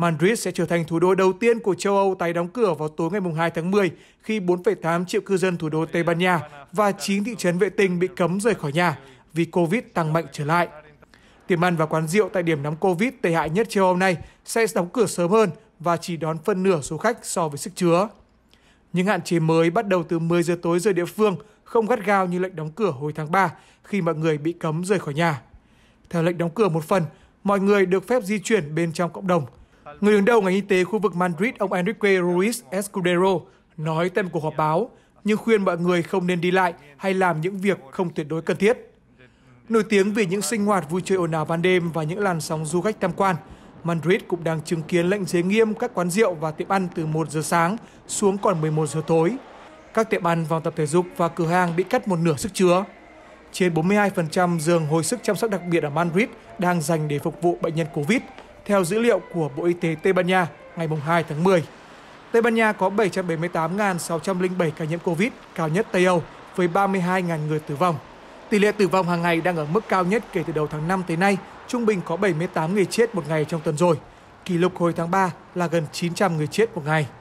Madrid sẽ trở thành thủ đô đầu tiên của châu Âu tái đóng cửa vào tối ngày 2 tháng 10 khi 4,8 triệu cư dân thủ đô Tây Ban Nha và 9 thị trấn vệ tinh bị cấm rời khỏi nhà vì Covid tăng mạnh trở lại. Tiệm ăn và quán rượu tại điểm nóng Covid tệ hại nhất châu Âu này sẽ đóng cửa sớm hơn và chỉ đón phân nửa số khách so với sức chứa. Những hạn chế mới bắt đầu từ 10 giờ tối giờ địa phương, không gắt gao như lệnh đóng cửa hồi tháng 3 khi mọi người bị cấm rời khỏi nhà. Theo lệnh đóng cửa một phần, mọi người được phép di chuyển bên trong cộng đồng – Người đứng đầu ngành y tế khu vực Madrid, ông Enrique Ruiz Escudero, nói tại một cuộc họp báo, nhưng khuyên mọi người không nên đi lại hay làm những việc không tuyệt đối cần thiết. Nổi tiếng vì những sinh hoạt vui chơi ồn ào ban đêm và những làn sóng du khách tham quan, Madrid cũng đang chứng kiến lệnh giới nghiêm các quán rượu và tiệm ăn từ 1 giờ sáng xuống còn 11 giờ tối. Các tiệm ăn, phòng tập thể dục và cửa hàng bị cắt một nửa sức chứa. Trên 42% giường hồi sức chăm sóc đặc biệt ở Madrid đang dành để phục vụ bệnh nhân COVID, theo dữ liệu của Bộ Y tế Tây Ban Nha ngày 2 tháng 10. Tây Ban Nha có 778.607 ca nhiễm COVID, cao nhất Tây Âu, với 32.000 người tử vong. Tỷ lệ tử vong hàng ngày đang ở mức cao nhất kể từ đầu tháng 5 tới nay, trung bình có 78 người chết một ngày trong tuần rồi. Kỷ lục hồi tháng 3 là gần 900 người chết một ngày.